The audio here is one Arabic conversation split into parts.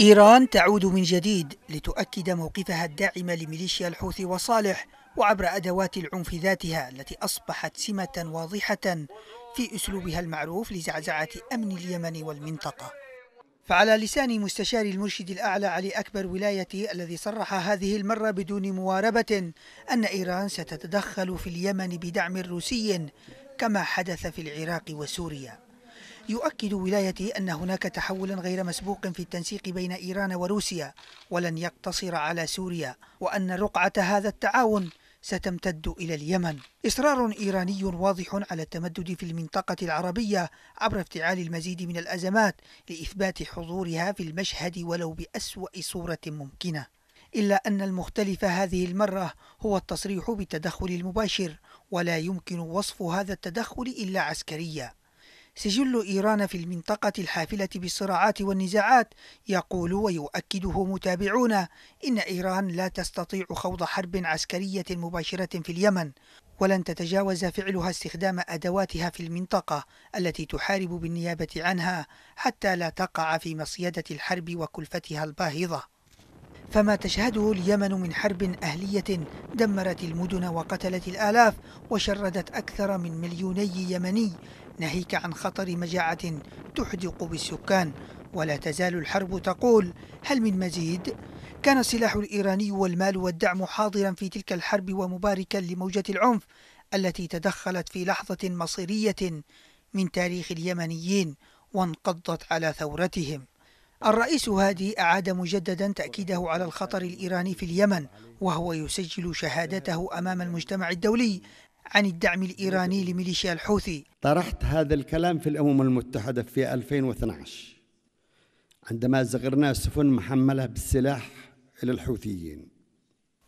إيران تعود من جديد لتؤكد موقفها الداعم لميليشيا الحوثي وصالح وعبر أدوات العنف ذاتها التي أصبحت سمة واضحة في أسلوبها المعروف لزعزعة أمن اليمن والمنطقة فعلى لسان مستشار المرشد الأعلى علي أكبر ولايتي الذي صرح هذه المرة بدون مواربة أن إيران ستتدخل في اليمن بدعم روسي كما حدث في العراق وسوريا يؤكد ولايته أن هناك تحولا غير مسبوق في التنسيق بين إيران وروسيا ولن يقتصر على سوريا وأن رقعة هذا التعاون ستمتد إلى اليمن إصرار إيراني واضح على التمدد في المنطقة العربية عبر افتعال المزيد من الأزمات لإثبات حضورها في المشهد ولو بأسوأ صورة ممكنة إلا أن المختلف هذه المرة هو التصريح بالتدخل المباشر ولا يمكن وصف هذا التدخل إلا عسكريا سجل إيران في المنطقة الحافلة بالصراعات والنزاعات يقول ويؤكده متابعون إن إيران لا تستطيع خوض حرب عسكرية مباشرة في اليمن ولن تتجاوز فعلها استخدام أدواتها في المنطقة التي تحارب بالنيابة عنها حتى لا تقع في مصيدة الحرب وكلفتها الباهظة فما تشهده اليمن من حرب أهلية دمرت المدن وقتلت الآلاف وشردت أكثر من مليوني يمني ناهيك عن خطر مجاعة تحدق بالسكان ولا تزال الحرب تقول هل من مزيد؟ كان السلاح الإيراني والمال والدعم حاضرا في تلك الحرب ومباركا لموجة العنف التي تدخلت في لحظة مصيرية من تاريخ اليمنيين وانقضت على ثورتهم الرئيس هادي أعاد مجددا تأكيده على الخطر الإيراني في اليمن وهو يسجل شهادته أمام المجتمع الدولي عن الدعم الإيراني لميليشيا الحوثي طرحت هذا الكلام في الأمم المتحدة في 2012 عندما زغرنا سفن محملة بالسلاح إلى الحوثيين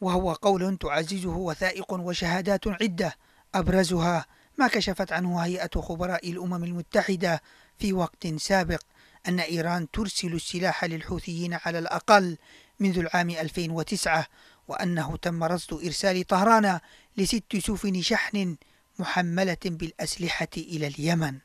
وهو قول تعززه وثائق وشهادات عدة أبرزها ما كشفت عنه هيئة خبراء الأمم المتحدة في وقت سابق أن إيران ترسل السلاح للحوثيين على الأقل منذ العام 2009 وأنه تم رصد إرسال طهران لست سفن شحن محملة بالأسلحة إلى اليمن